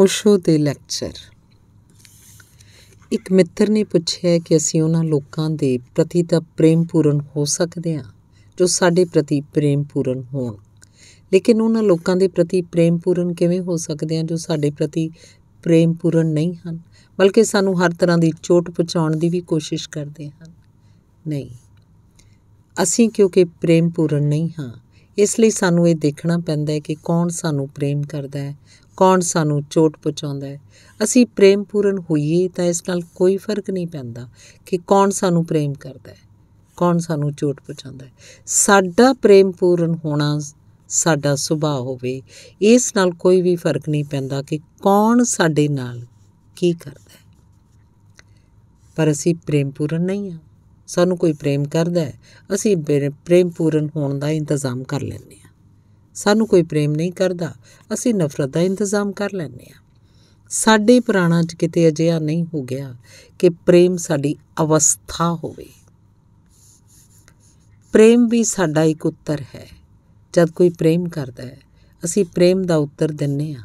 ਓਸ਼ੋ ਦੇ ਲੈਕਚਰ ਇੱਕ ਮਿੱਤਰ ਨੇ ਪੁੱਛਿਆ ਕਿ ਅਸੀਂ ਉਹਨਾਂ ਲੋਕਾਂ ਦੇ ਪ੍ਰਤੀ ਤਾਂ ਪ੍ਰੇਮਪੂਰਨ ਹੋ ਸਕਦੇ ਹਾਂ ਜੋ ਸਾਡੇ ਪ੍ਰਤੀ ਪ੍ਰੇਮਪੂਰਨ ਹੋਣ ਲੇਕਿਨ ਉਹਨਾਂ ਲੋਕਾਂ ਦੇ ਪ੍ਰਤੀ ਪ੍ਰੇਮਪੂਰਨ ਕਿਵੇਂ ਹੋ ਸਕਦੇ ਹਾਂ ਜੋ ਸਾਡੇ ਪ੍ਰਤੀ ਪ੍ਰੇਮਪੂਰਨ ਨਹੀਂ ਹਨ ਬਲਕਿ ਸਾਨੂੰ ਹਰ ਤਰ੍ਹਾਂ ਦੀ ਚੋਟ ਪਹੁੰਚਾਉਣ ਦੀ ਵੀ ਕੋਸ਼ਿਸ਼ ਕਰਦੇ ਹਨ ਨਹੀਂ ਅਸੀਂ ਕਿਉਂਕਿ ਪ੍ਰੇਮਪੂਰਨ ਨਹੀਂ ਹਾਂ ਇਸ ਲਈ ਸਾਨੂੰ ਇਹ ਦੇਖਣਾ ਪੈਂਦਾ ਹੈ ਕਿ ਕੌਣ ਸਾਨੂੰ ਪ੍ਰੇਮ ਕਰਦਾ ਹੈ ਕੌਣ ਸਾਨੂੰ ਚੋਟ ਪਹੁੰਚਾਉਂਦਾ ਹੈ ਅਸੀਂ ਪ੍ਰੇਮ ਪੂਰਨ ਹੋਈਏ ਤਾਂ ਇਸ ਨਾਲ ਕੋਈ ਫਰਕ ਨਹੀਂ ਪੈਂਦਾ ਕਿ ਕੌਣ ਸਾਨੂੰ ਪ੍ਰੇਮ ਕਰਦਾ ਹੈ ਕੌਣ ਸਾਨੂੰ ਚੋਟ ਪਹੁੰਚਾਉਂਦਾ ਹੈ ਸਾਡਾ ਪ੍ਰੇਮ ਪੂਰਨ ਹੋਣਾ ਸਾਡਾ ਸੁਭਾਅ ਹੋਵੇ ਇਸ ਨਾਲ ਕੋਈ ਵੀ ਫਰਕ ਨਹੀਂ ਪੈਂਦਾ ਕਿ ਕੌਣ ਸਾਡੇ ਨਾਲ ਕੀ ਕਰਦਾ ਹੈ ਪਰ ਅਸੀਂ ਪ੍ਰੇਮ ਪੂਰਨ ਨਹੀਂ ਹਾਂ ਸਾਨੂੰ ਕੋਈ ਪ੍ਰੇਮ ਕਰਦਾ ਹੈ ਅਸੀਂ ਪ੍ਰੇਮ ਪੂਰਨ ਹੋਣ ਦਾ ਇੰਤਜ਼ਾਮ ਕਰ ਲੈਂਦੇ ਹਾਂ ਸਾਨੂੰ ਕੋਈ ਪ੍ਰੇਮ ਨਹੀਂ ਕਰਦਾ ਅਸੀਂ ਨਫ਼ਰਤ ਦਾ ਇੰਤਜ਼ਾਮ ਕਰ ਲੈਂਦੇ ਹਾਂ ਸਾਡੇ ਪ੍ਰਾਣਾ 'ਚ ਕਿਤੇ ਅਜਿਹਾ ਨਹੀਂ ਹੋ ਗਿਆ ਕਿ ਪ੍ਰੇਮ ਸਾਡੀ ਅਵਸਥਾ ਹੋਵੇ ਪ੍ਰੇਮ ਵੀ ਸਾਡਾ ਇੱਕ ਉੱਤਰ ਹੈ ਜਦ ਕੋਈ ਪ੍ਰੇਮ ਕਰਦਾ ਹੈ ਅਸੀਂ ਪ੍ਰੇਮ ਦਾ ਉੱਤਰ ਦਿੰਨੇ ਆ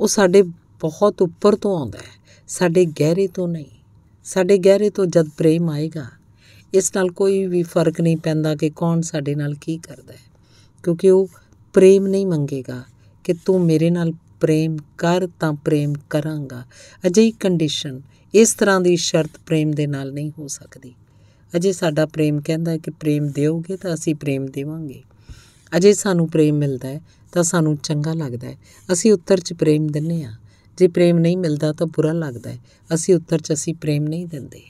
ਉਹ ਸਾਡੇ ਬਹੁਤ ਉੱਪਰ ਤੋਂ ਆਉਂਦਾ ਹੈ ਸਾਡੇ ਗਹਿਰੇ ਤੋਂ ਨਹੀਂ ਸਾਡੇ ਗਹਿਰੇ ਤੋਂ ਜਦ ਪ੍ਰੇਮ ਆਏਗਾ ਇਸ ਨਾਲ ਕੋਈ ਵੀ ਫਰਕ ਨਹੀਂ ਪੈਂਦਾ ਕਿ ਕੌਣ ਸਾਡੇ ਨਾਲ ਕੀ ਕਰਦਾ ਹੈ ਕਿਉਂਕਿ ਉਹ ਪ੍ਰੇਮ ਨਹੀਂ ਮੰਗੇਗਾ ਕਿ ਤੂੰ ਮੇਰੇ ਨਾਲ ਪ੍ਰੇਮ ਕਰ ਤਾਂ ਪ੍ਰੇਮ ਕਰਾਂਗਾ ਅਜਿਹੀ ਕੰਡੀਸ਼ਨ ਇਸ ਤਰ੍ਹਾਂ ਦੀ ਸ਼ਰਤ ਪ੍ਰੇਮ ਦੇ ਨਾਲ ਨਹੀਂ ਹੋ ਸਕਦੀ ਅਜੇ ਸਾਡਾ ਪ੍ਰੇਮ ਕਹਿੰਦਾ ਹੈ ਕਿ ਪ੍ਰੇਮ ਦਿਓਗੇ ਤਾਂ ਅਸੀਂ ਪ੍ਰੇਮ ਦੇਵਾਂਗੇ ਅਜੇ ਸਾਨੂੰ ਪ੍ਰੇਮ ਮਿਲਦਾ ਹੈ ਤਾਂ ਸਾਨੂੰ ਚੰਗਾ ਲੱਗਦਾ ਹੈ ਅਸੀਂ ਉੱਤਰ 'ਚ ਪ੍ਰੇਮ ਦਿੰਨੇ ਆ ਜੇ ਪ੍ਰੇਮ ਨਹੀਂ ਮਿਲਦਾ ਤਾਂ ਬੁਰਾ ਲੱਗਦਾ ਹੈ ਅਸੀਂ ਉੱਤਰ 'ਚ ਅਸੀਂ ਪ੍ਰੇਮ ਨਹੀਂ ਦਿੰਦੇ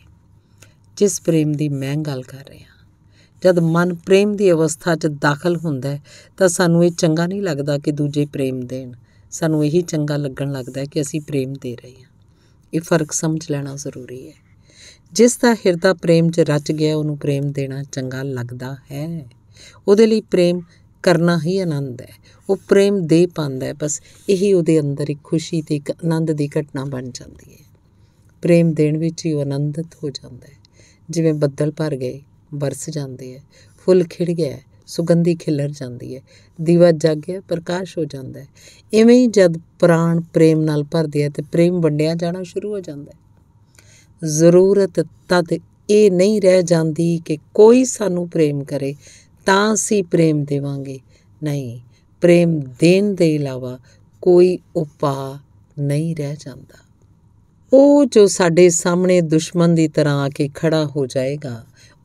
ਜਿਸ ਪ੍ਰੇਮ ਦੀ ਮੈਂ ਗੱਲ ਕਰ ਰਿਹਾ ਜਦ ਮਨ ਪ੍ਰੇਮ ਦੀ ਅਵਸਥਾ 'ਚ ਦਾਖਲ ਹੁੰਦਾ ਹੈ ਤਾਂ ਸਾਨੂੰ ਇਹ ਚੰਗਾ ਨਹੀਂ ਲੱਗਦਾ ਕਿ ਦੂਜੇ ਪ੍ਰੇਮ ਦੇਣ ਸਾਨੂੰ ਇਹੀ ਚੰਗਾ ਲੱਗਣ ਲੱਗਦਾ ਕਿ ਅਸੀਂ ਪ੍ਰੇਮ ਦੇ ਰਹੇ ਹਾਂ ਇਹ ਫਰਕ ਸਮਝ ਲੈਣਾ ਜ਼ਰੂਰੀ ਹੈ ਜਿਸ ਦਾ ਹਿਰਦਾ ਪ੍ਰੇਮ 'ਚ ਰਚ ਗਿਆ ਉਹਨੂੰ ਪ੍ਰੇਮ ਦੇਣਾ ਚੰਗਾ ਲੱਗਦਾ ਹੈ ਉਹਦੇ ਲਈ ਪ੍ਰੇਮ ਕਰਨਾ ਹੀ ਆਨੰਦ ਹੈ ਉਹ ਪ੍ਰੇਮ ਦੇ ਪਾਉਂਦਾ ਹੈ ਬਸ ਇਹੀ ਉਹਦੇ ਅੰਦਰ ਇੱਕ ਖੁਸ਼ੀ ਤੇ ਇੱਕ ਆਨੰਦ ਦੀ ਘਟਨਾ ਬਣ ਜਾਂਦੀ ਹੈ ਪ੍ਰੇਮ ਦੇਣ ਵਿੱਚ ਹੀ ਉਹ ਆਨੰਦਿਤ ਹੋ ਜਾਂਦਾ ਹੈ ਜਿਵੇਂ ਬੱਦਲ ਭਰ ਗਏ ਬਰਸ ਜਾਂਦੇ ਐ ਫੁੱਲ ਖਿੜ ਗਿਆ ਸੁਗੰਧੀ ਖਿਲਰ ਜਾਂਦੀ ਐ ਦੀਵਾ ਜਗ ਗਿਆ ਪ੍ਰਕਾਸ਼ ਹੋ ਜਾਂਦਾ ਐ ਇਵੇਂ ਹੀ ਜਦ ਪ੍ਰਾਣ ਪ੍ਰੇਮ ਨਾਲ ਭਰਦੇ ਐ ਤੇ ਪ੍ਰੇਮ ਵੰਡਿਆ ਜਾਣਾ ਸ਼ੁਰੂ ਹੋ ਜਾਂਦਾ ਐ ਜ਼ਰੂਰਤ ਤਦ ਇਹ ਨਹੀਂ ਰਹਿ ਜਾਂਦੀ ਕਿ ਕੋਈ ਸਾਨੂੰ ਪ੍ਰੇਮ ਕਰੇ ਤਾਂ ਅਸੀਂ ਪ੍ਰੇਮ ਦੇਵਾਂਗੇ ਨਹੀਂ ਪ੍ਰੇਮ ਦੇਣ ਦੇ ਇਲਾਵਾ ਕੋਈ ਉਪਾਅ ਨਹੀਂ ਰਹਿ ਜਾਂਦਾ ਉਹ ਜੋ ਸਾਡੇ ਸਾਹਮਣੇ ਦੁਸ਼ਮਣ ਦੀ ਤਰ੍ਹਾਂ ਆ ਕੇ ਖੜਾ ਹੋ ਜਾਏਗਾ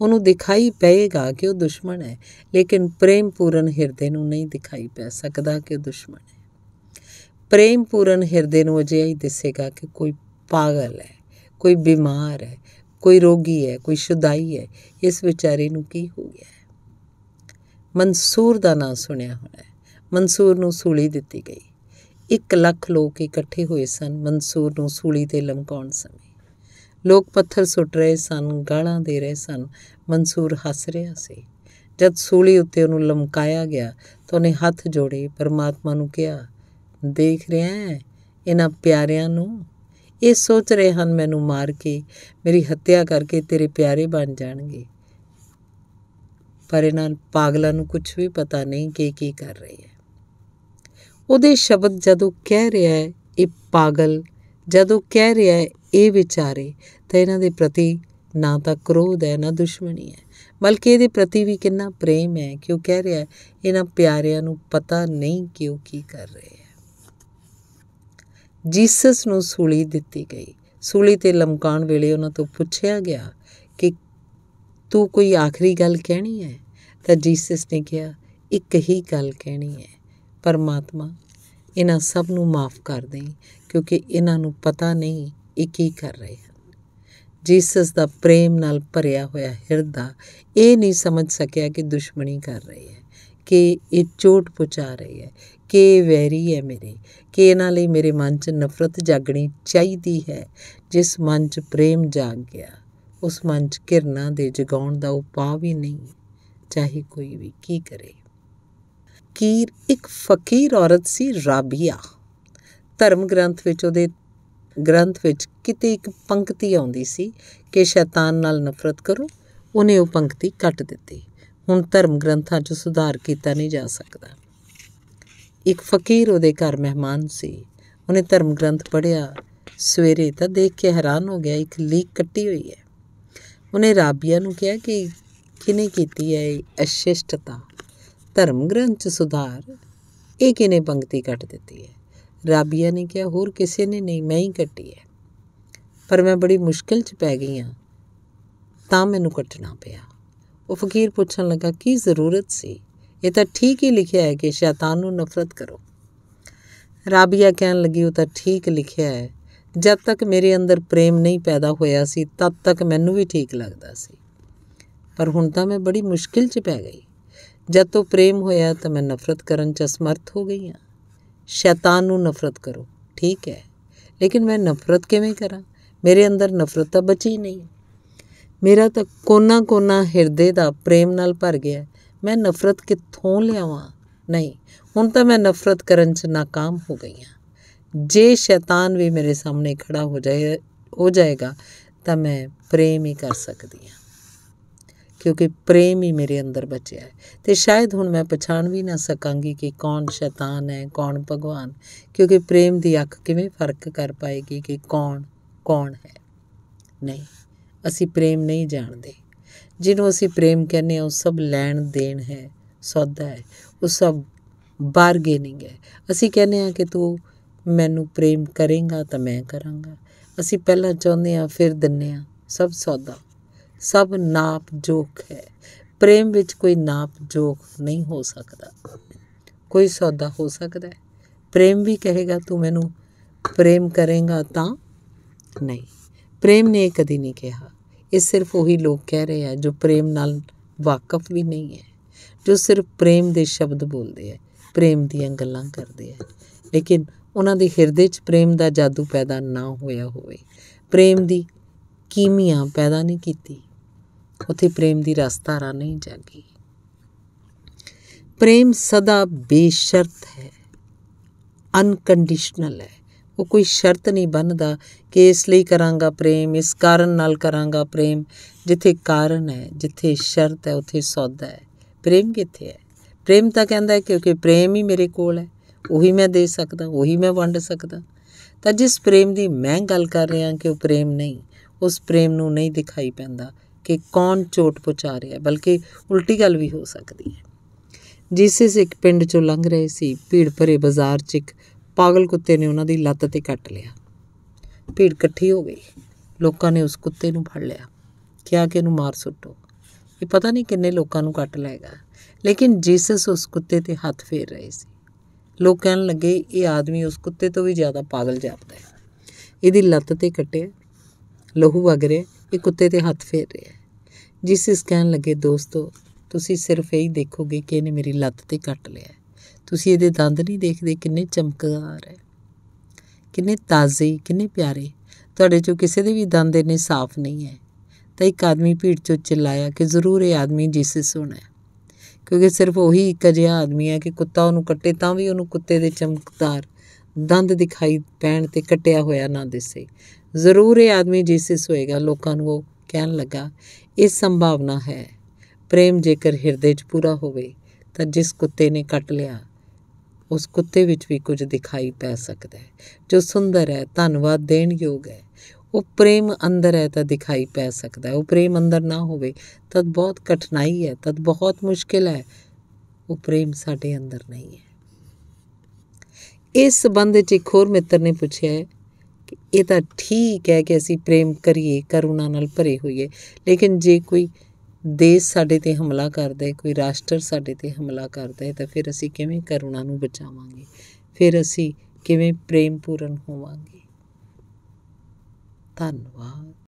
ਉਹਨੂੰ ਦਿਖਾਈ ਪਏਗਾ ਕਿ ਉਹ ਦੁਸ਼ਮਣ ਹੈ ਲੇਕਿਨ ਪ੍ਰੇਮ ਪੂਰਨ ਹਿਰਦੇ ਨੂੰ ਨਹੀਂ ਦਿਖਾਈ ਪੈ ਸਕਦਾ ਕਿ ਉਹ ਦੁਸ਼ਮਣ ਹੈ ਪ੍ਰੇਮ ਪੂਰਨ ਹਿਰਦੇ ਨੂੰ ਅਜੇ ਹੀ ਦਿਸੇਗਾ ਕਿ ਕੋਈ ਪਾਗਲ ਹੈ ਕੋਈ ਬਿਮਾਰ ਹੈ ਕੋਈ ਰੋਗੀ ਹੈ ਕੋਈ ਸ਼ੁਦਾਈ ਹੈ ਇਸ ਵਿਚਾਰੇ ਨੂੰ ਕੀ ਹੋ ਗਿਆ ਮਨਸੂਰ ਦਾ ਨਾਂ ਸੁਣਿਆ ਹੋਣਾ ਮਨਸੂਰ ਨੂੰ ਸੂਲੀ ਦਿੱਤੀ ਗਈ 1 ਲੱਖ ਲੋਕ ਇਕੱਠੇ ਹੋਏ ਸਨ ਮਨਸੂਰ ਨੂੰ ਸੂਲੀ ਤੇ ਲਮਕਾਉਣ ਸਮੇਂ ਲੋਕ ਪੱਥਰ ਸੁੱਟ ਰਹੇ ਸਨ ਗਾਲਾਂ ਦੇ ਰਹੇ ਸਨ ਮਨਸੂਰ ਹੱਸ ਰਿਹਾ ਸੀ ਜਦ ਸੂਲੀ ਉੱਤੇ ਉਹਨੂੰ ਲਮਕਾਇਆ ਗਿਆ ਤਾਂ ਉਹਨੇ ਹੱਥ ਜੋੜੇ ਪਰਮਾਤਮਾ ਨੂੰ ਕਿਹਾ ਦੇਖ ਰਿਹਾ ਹੈ ਇਹਨਾਂ ਪਿਆਰਿਆਂ ਨੂੰ ਇਹ ਸੋਚ ਰਹੇ ਹਨ ਮੈਨੂੰ ਮਾਰ ਕੇ ਮੇਰੀ ਹੱਤਿਆ ਕਰਕੇ ਤੇਰੇ ਪਿਆਰੇ ਬਣ ਜਾਣਗੇ ਪਰ ਇਹਨਾਂ ਪਾਗਲਾਂ ਨੂੰ ਕੁਝ ਵੀ ਪਤਾ ਨਹੀਂ ਕਿ ਕੀ ਕਰ ਰਹੀ ਹੈ ਉਹਦੇ ਸ਼ਬਦ ਜਦੋਂ ਕਹਿ ਰਿਹਾ ਹੈ ਇਹ ਪਾਗਲ ਜਦੋਂ ਕਹਿ ਰਿਹਾ ਹੈ ਇਹ ਵਿਚਾਰੇ ਤਾਂ ਇਹਨਾਂ ਦੇ ਪ੍ਰਤੀ ਨਾ ਤਾਂ ਕ੍ਰੋਧ ਹੈ ਨਾ ਦੁਸ਼ਮਣੀ ਹੈ ਬਲਕਿ ਇਹਦੇ ਪ੍ਰਤੀ ਵੀ ਕਿੰਨਾ ਪ੍ਰੇਮ ਹੈ ਕਿ ਉਹ ਕਹਿ ਰਿਹਾ ਹੈ ਇਹਨਾਂ ਪਿਆਰਿਆਂ ਨੂੰ ਪਤਾ ਨਹੀਂ ਕਿ ਉਹ ਕੀ ਕਰ ਰਹੇ ਹੈ ਜੀਸਸ ਨੂੰ ਸੂਲੀ ਦਿੱਤੀ ਗਈ ਸੂਲੀ ਤੇ ਲਮਕਾਣ ਵੇਲੇ ਉਹਨਾਂ ਤੋਂ ਪੁੱਛਿਆ ਗਿਆ ਕਿ ਤੂੰ ਕੋਈ ਆਖਰੀ ਗੱਲ ਕਹਿਣੀ ਹੈ ਤਾਂ ਜੀਸਸ ਨੇ ਕਿਹਾ ਇੱਕ ਹੀ ਗੱਲ ਕਹਿਣੀ ਹੈ ਪਰਮਾਤਮਾ ਇਹਨਾਂ ਸਭ ਨੂੰ ਮਾਫ ਕਰ ਦੇ ਕਿਉਂਕਿ ਇਹਨਾਂ ਨੂੰ ਪਤਾ ਨਹੀਂ ਇਹ ਕੀ ਕਰ ਰਹੇ ਹਨ ਜੀਸਸ ਦਾ ਪ੍ਰੇਮ ਨਾਲ ਭਰਿਆ ਹੋਇਆ ਹਿਰਦਾ ਇਹ ਨਹੀਂ ਸਮਝ ਸਕਿਆ ਕਿ ਦੁਸ਼ਮਣੀ ਕਰ ਰਹੀ ਹੈ ਕਿ ਇਹ ਚੋਟ ਪਹੁੰਚਾ ਰਹੀ ਹੈ ਕਿ ਵੈਰੀ ਹੈ ਮੇਰੇ ਕਿ ਇਹਨਾਂ ਲਈ ਮੇਰੇ ਮਨ 'ਚ ਨਫ਼ਰਤ ਜਾਗਣੀ ਚਾਹੀਦੀ ਹੈ ਜਿਸ ਮਨ 'ਚ ਪ੍ਰੇਮ ਜਾਗ ਗਿਆ ਉਸ ਮਨ 'ਚ ਕਿਰਨਾ ਦੇ ਜਗਾਉਣ ਦਾ ਉਪਾਅ ਵੀ ਨਹੀਂ ਚਾਹੀ ਕੋਈ ਵੀ ਕੀ ਕਰੇ ਫਕੀਰ ਇੱਕ ਫਕੀਰ ਔਰਤ ਸੀ ਰਾਬੀਆ ਧਰਮ ਗ੍ਰੰਥ ਵਿੱਚ ਉਹਦੇ ਗ੍ਰੰਥ ਵਿੱਚ ਕਿਤੇ ਇੱਕ ਪੰਕਤੀ ਆਉਂਦੀ ਸੀ ਕਿ ਸ਼ੈਤਾਨ ਨਾਲ ਨਫ਼ਰਤ ਕਰੋ ਉਹਨੇ ਉਹ ਪੰਕਤੀ ਕੱਟ ਦਿੱਤੀ ਹੁਣ ਧਰਮ ਗ੍ਰੰਥਾਂ 'ਚ ਸੁਧਾਰ ਕੀਤਾ ਨਹੀਂ ਜਾ ਸਕਦਾ ਇੱਕ ਫਕੀਰ ਉਹਦੇ ਘਰ ਮਹਿਮਾਨ ਸੀ ਉਹਨੇ ਧਰਮ ਗ੍ਰੰਥ ਪੜ੍ਹਿਆ ਸਵੇਰੇ ਤਾਂ ਦੇਖ ਕੇ ਹੈਰਾਨ ਹੋ ਗਿਆ ਇੱਕ ਲੀਕ ਕੱਟੀ ਹੋਈ ਹੈ ਉਹਨੇ ਰਾਬੀਆ ਨੂੰ ਕਿਹਾ ਕਿ ਕਿਨੇ ਕੀਤੀ ਹੈ ਅਸ਼ਿਸ਼ਟਤਾ ਧਰਮ ਗ੍ਰੰਥ ਚ ਸੁਧਾਰ ਇਹ ਕਿਨੇ ਪੰਕਤੀ ਕੱਟ ਦਿੱਤੀ ਹੈ ਰਾਬੀਆ ਨੇ ਕਿਹਾ ਹੋਰ ਕਿਸੇ ਨੇ ਨਹੀਂ ਮੈਂ ਹੀ ਕੱਟੀ ਹੈ ਪਰ ਮੈਂ ਬੜੀ ਮੁਸ਼ਕਲ ਚ ਪੈ ਗਈ ਹਾਂ ਤਾਂ ਮੈਨੂੰ ਕੱਟਣਾ ਪਿਆ ਉਹ ਫਕੀਰ ਪੁੱਛਣ ਲੱਗਾ ਕੀ ਜ਼ਰੂਰਤ ਸੀ ਇਹ ਤਾਂ ਠੀਕ ਹੀ ਲਿਖਿਆ ਹੈ ਕਿ ਸ਼ੈਤਾਨ ਨੂੰ ਨਫ਼ਰਤ ਕਰੋ ਰਾਬੀਆ ਕਹਿਣ ਲੱਗੀ ਉਹ ਤਾਂ ਠੀਕ ਲਿਖਿਆ ਹੈ ਜਦ ਤੱਕ ਮੇਰੇ ਅੰਦਰ ਪ੍ਰੇਮ ਨਹੀਂ ਪੈਦਾ ਹੋਇਆ ਸੀ ਤਦ ਤੱਕ ਮੈਨੂੰ ਵੀ ਠੀਕ ਲੱਗਦਾ ਸੀ ਪਰ ਹੁਣ ਤਾਂ ਮੈਂ ਬੜੀ ਮੁਸ਼ਕਿਲ 'ਚ ਪੈ ਗਈ ਜਦ ਤੋਂ ਪ੍ਰੇਮ ਹੋਇਆ ਤਾਂ ਮੈਂ ਨਫ਼ਰਤ ਕਰਨ ਚ ਸਮਰਥ ਹੋ ਗਈ ਹਾਂ ਸ਼ੈਤਾਨ ਨੂੰ ਨਫ਼ਰਤ ਕਰੋ ਠੀਕ ਹੈ ਲੇਕਿਨ ਮੈਂ ਨਫ਼ਰਤ ਕਿਵੇਂ ਕਰਾਂ ਮੇਰੇ ਅੰਦਰ ਨਫ਼ਰਤ ਤਾਂ ਬਚੀ ਨਹੀਂ ਮੇਰਾ ਤਾਂ ਕੋਨਾ-ਕੋਨਾ ਹਿਰਦੇ ਦਾ ਪ੍ਰੇਮ ਨਾਲ ਭਰ ਗਿਆ ਮੈਂ ਨਫ਼ਰਤ ਕਿੱਥੋਂ ਲਿਆਵਾਂ ਨਹੀਂ ਹੁਣ ਤਾਂ ਮੈਂ ਨਫ਼ਰਤ ਕਰਨ 'ਚ ناکਾਮ ਹੋ ਗਈ ਹਾਂ ਜੇ ਸ਼ੈਤਾਨ ਵੀ ਮੇਰੇ ਸਾਹਮਣੇ ਖੜਾ ਹੋ ਜਾਏ ਹੋ ਜਾਏਗਾ ਤਾਂ ਮੈਂ ਪ੍ਰੇਮ ਹੀ ਕਰ ਸਕਦੀ ਹਾਂ ਕਿਉਂਕਿ ਪ੍ਰੇਮ ਹੀ ਮੇਰੇ ਅੰਦਰ ਬਚਿਆ ਹੈ ਤੇ ਸ਼ਾਇਦ ਹੁਣ ਮੈਂ ਪਛਾਣ ਵੀ ਨਾ ਸਕਾਂਗੀ ਕਿ ਕੌਣ ਸ਼ੈਤਾਨ ਹੈ ਕੌਣ ਭਗਵਾਨ ਕਿਉਂਕਿ ਪ੍ਰੇਮ ਦੀ ਅੱਖ ਕਿਵੇਂ ਫਰਕ ਕਰ ਪਾਏਗੀ ਕਿ ਕੌਣ ਕੌਣ ਹੈ ਨਹੀਂ ਅਸੀਂ ਪ੍ਰੇਮ ਨਹੀਂ ਜਾਣਦੇ ਜਿਹਨੂੰ ਅਸੀਂ ਪ੍ਰੇਮ ਕਹਿੰਦੇ ਹਾਂ ਉਹ ਸਭ ਲੈਣ ਦੇਣ ਹੈ ਸੌਦਾ ਹੈ ਉਹ ਸਭ ਬਾਰਗੇਨਿੰਗ ਹੈ ਅਸੀਂ ਕਹਿੰਦੇ ਹਾਂ ਕਿ ਤੂੰ ਮੈਨੂੰ ਪ੍ਰੇਮ ਕਰੇਂਗਾ ਤਾਂ ਮੈਂ ਕਰਾਂਗਾ ਅਸੀਂ ਪਹਿਲਾਂ ਚਾਹੁੰਦੇ ਹਾਂ ਫਿਰ ਦਿੰਨੇ ਆ ਸਭ ਸੌਦਾ ਸਭ ਨਾਪ ਜੋਖ ਹੈ ਪ੍ਰੇਮ ਵਿੱਚ ਕੋਈ ਨਾਪ ਜੋਖ ਨਹੀਂ ਹੋ ਸਕਦਾ ਕੋਈ ਸੌਦਾ ਹੋ ਸਕਦਾ ਹੈ ਪ੍ਰੇਮ ਵੀ ਕਹੇਗਾ ਤੂੰ ਮੈਨੂੰ ਪ੍ਰੇਮ ਕਰੇਗਾ ਤਾਂ ਨਹੀਂ ਪ੍ਰੇਮ ਨੇ ਕਦੀ ਨਹੀਂ ਕਿਹਾ ਇਹ ਸਿਰਫ ਉਹੀ ਲੋਕ ਕਹਿ ਰਹੇ ਆ ਜੋ ਪ੍ਰੇਮ ਨਾਲ ਵਾਕਫ ਵੀ ਨਹੀਂ ਹੈ ਜੋ ਸਿਰਫ ਪ੍ਰੇਮ ਦੇ ਸ਼ਬਦ ਬੋਲਦੇ ਆ ਪ੍ਰੇਮ ਦੀਆਂ ਗੱਲਾਂ ਕਰਦੇ ਆ ਲੇਕਿਨ ਉਹਨਾਂ ਦੇ ਹਿਰਦੇ 'ਚ ਪ੍ਰੇਮ ਦਾ ਜਾਦੂ ਪੈਦਾ ਨਾ ਹੋਇਆ ਹੋਵੇ ਪ੍ਰੇਮ ਦੀ ਕੀਮੀਆਂ ਪੈਦਾ ਨਹੀਂ ਕੀਤੀ ਉਥੇ ਪ੍ਰੇਮ ਦੀ ਰਸਤਾ ਧਾਰਾ ਨਹੀਂ ਜਾਗੀ ਪ੍ਰੇਮ ਸਦਾ ਬੇਸ਼ਰਤ ਹੈ ਅਨਕੰਡੀਸ਼ਨਲ ਹੈ ਉਹ ਕੋਈ ਸ਼ਰਤ ਨਹੀਂ ਬੰਨਦਾ ਕਿ ਇਸ ਲਈ ਕਰਾਂਗਾ ਪ੍ਰੇਮ ਇਸ ਕਾਰਨ ਨਾਲ ਕਰਾਂਗਾ ਪ੍ਰੇਮ ਜਿੱਥੇ ਕਾਰਨ ਹੈ ਜਿੱਥੇ ਸ਼ਰਤ ਹੈ ਉਥੇ ਸੌਦਾ ਹੈ ਪ੍ਰੇਮ ਕਿੱਥੇ ਹੈ ਪ੍ਰੇਮ ਤਾਂ ਕਹਿੰਦਾ ਹੈ ਕਿਉਂਕਿ ਪ੍ਰੇਮ ਹੀ ਮੇਰੇ ਕੋਲ ਹੈ ਉਹੀ ਮੈਂ ਦੇ ਸਕਦਾ ਉਹੀ ਮੈਂ ਵੰਡ ਸਕਦਾ ਤਾਂ ਜਿਸ ਪ੍ਰੇਮ ਦੀ ਮੈਂ ਗੱਲ ਕਰ ਰਿਹਾ ਕਿ ਉਹ ਪ੍ਰੇਮ ਨਹੀਂ ਉਸ ਪ੍ਰੇਮ ਨੂੰ ਨਹੀਂ ਦਿਖਾਈ ਪੈਂਦਾ ਕਿ ਕੌਣ ਚੋਟ ਪਹੁੰਚਾ ਰਿਹਾ ਹੈ ਬਲਕਿ ਉਲਟੀ ਗੱਲ ਵੀ ਹੋ ਸਕਦੀ ਹੈ ਜੀਸਸ ਇੱਕ ਪਿੰਡ ਚੋਂ ਲੰਘ ਰਹੇ ਸੀ ਭੀੜ ਭਰੇ ਬਾਜ਼ਾਰ 'ਚ ਇੱਕ ਪਾਗਲ ਕੁੱਤੇ ਨੇ ਉਹਨਾਂ ਦੀ ਲੱਤ ਤੇ ਕੱਟ ਲਿਆ ਭੀੜ ਇਕੱਠੀ ਹੋ ਗਈ ਲੋਕਾਂ ਨੇ ਉਸ ਕੁੱਤੇ ਨੂੰ ਫੜ ਲਿਆ ਕਿਹਾ ਕਿ ਇਹਨੂੰ ਮਾਰ ਸੁੱਟੋ ਇਹ ਪਤਾ ਨਹੀਂ ਕਿੰਨੇ ਲੋਕਾਂ ਨੂੰ ਕੱਟ ਲਏਗਾ ਲੇਕਿਨ ਜੀਸਸ ਉਸ ਕੁੱਤੇ ਤੇ ਹੱਥ ਫੇਰ ਰਹੇ ਸੀ ਲੋਕ ਕਹਿਣ ਲੱਗੇ ਇਹ ਆਦਮੀ ਉਸ ਕੁੱਤੇ ਤੋਂ ਵੀ ਜ਼ਿਆਦਾ ਪਾਗਲ ਜਾਪਦਾ ਹੈ ਇਹਦੀ ਲੱਤ ਤੇ ਕੱਟਿਆ ਲਹੂ ਵਗ ਰਿਹਾ ਇਹ ਕੁੱਤੇ ਤੇ ਹੱਥ ਫੇਰ ਰਿਹਾ ਇਸ ਕਹਿਣ ਲੱਗੇ ਦੋਸਤੋ ਤੁਸੀਂ ਸਿਰਫ ਇਹ ਹੀ ਦੇਖੋਗੇ ਕਿ ਇਹਨੇ ਮੇਰੀ ਲੱਤ ਤੇ ਕੱਟ ਲਿਆ ਤੁਸੀਂ ਇਹਦੇ ਦੰਦ ਨਹੀਂ ਦੇਖਦੇ ਕਿੰਨੇ ਚਮਕਦਾਰ ਹੈ ਕਿੰਨੇ ਤਾਜ਼ੇ ਕਿੰਨੇ ਪਿਆਰੇ ਤੁਹਾਡੇ ਚੋਂ ਕਿਸੇ ਦੇ ਵੀ ਦੰਦ ਇਹਨੇ ਸਾਫ਼ ਨਹੀਂ ਹੈ ਤਾਂ ਇੱਕ ਆਦਮੀ ਭੀੜ ਚੋਂ ਚਿਲਾਇਆ ਕਿ ਜ਼ਰੂਰ ਇਹ ਆਦਮੀ ਜੀਸਸ ਹੋਣਾ ਹੈ ਕਿਉਂਕਿ ਸਿਰਫ ਉਹੀ ਇੱਕ ਅਜਿਹਾ ਆਦਮੀ ਹੈ ਕਿ ਕੁੱਤਾ ਉਹਨੂੰ ਕੱਟੇ ਤਾਂ ਵੀ ਉਹਨੂੰ ਕੁੱਤੇ ਦੇ ਚਮਕਦਾਰ ਦੰਦ ਦਿਖਾਈ ਪੈਣ ਤੇ ਕੱਟਿਆ ਹੋਇਆ ਨਾ ਦਿਸੇ ਜ਼ਰੂਰ ਇਹ ਆਦਮੀ ਜੀਸਸ ਹੋਏਗਾ ਲੋਕਾਂ ਨੂੰ ਉਹ ਕਹਿਣ ਲੱਗਾ ਇਹ ਸੰਭਾਵਨਾ ਹੈ ਪ੍ਰੇਮ ਜੇਕਰ ਹਿਰਦੇ 'ਚ ਪੂਰਾ ਹੋਵੇ ਤਾਂ ਜਿਸ ਕੁੱਤੇ ਨੇ ਕੱਟ ਲਿਆ ਉਸ ਕੁੱਤੇ ਵਿੱਚ ਵੀ ਕੁਝ ਦਿਖਾਈ ਪੈ ਸਕਦਾ ਹੈ ਜੋ ਸੁੰਦਰ ਹੈ ਧੰਨਵਾਦ ਦੇਣ ਯੋਗ ਹੈ ਉਹ ਪ੍ਰੇਮ ਅੰਦਰ ਹੈ ਤਾਂ ਦਿਖਾਈ ਪੈ ਸਕਦਾ ਹੈ ਉਹ ਪ੍ਰੇਮ ਅੰਦਰ ਨਾ ਹੋਵੇ ਤਦ ਬਹੁਤ ਕਠਿਨਾਈ ਹੈ ਤਦ ਬਹੁਤ ਮੁਸ਼ਕਿਲ ਹੈ ਉਹ ਪ੍ਰੇਮ ਸਾਡੇ ਅੰਦਰ ਨਹੀਂ ਹੈ ਇਸ ਸੰਬੰਧ ਵਿੱਚ ਇੱਕ ਹੋਰ ਮਿੱਤਰ ਨੇ ਪੁੱਛਿਆ ਇਹ ਤਾਂ ਠੀਕ ਹੈ ਕਿ ਅਸੀਂ ਪ੍ਰੇਮ ਕਰੀਏ ਕਰੁਣਾ ਨਾਲ ਭਰੇ ਹੋਈਏ ਲੇਕਿਨ ਜੇ ਕੋਈ ਦੇਸ਼ ਸਾਡੇ ਤੇ ਹਮਲਾ ਕਰਦਾ ਹੈ ਕੋਈ ਰਾਸ਼ਟਰ ਸਾਡੇ ਤੇ ਹਮਲਾ ਕਰਦਾ ਹੈ ਤਾਂ ਫਿਰ ਅਸੀਂ ਕਿਵੇਂ ਕਰੁਣਾ ਨੂੰ ਬਚਾਵਾਂਗੇ ਫਿਰ ਅਸੀਂ ਕਿਵੇਂ ਪ੍ਰੇਮ ਪੂਰਨ ਹੋਵਾਂਗੇ ਧੰਨਵਾਦ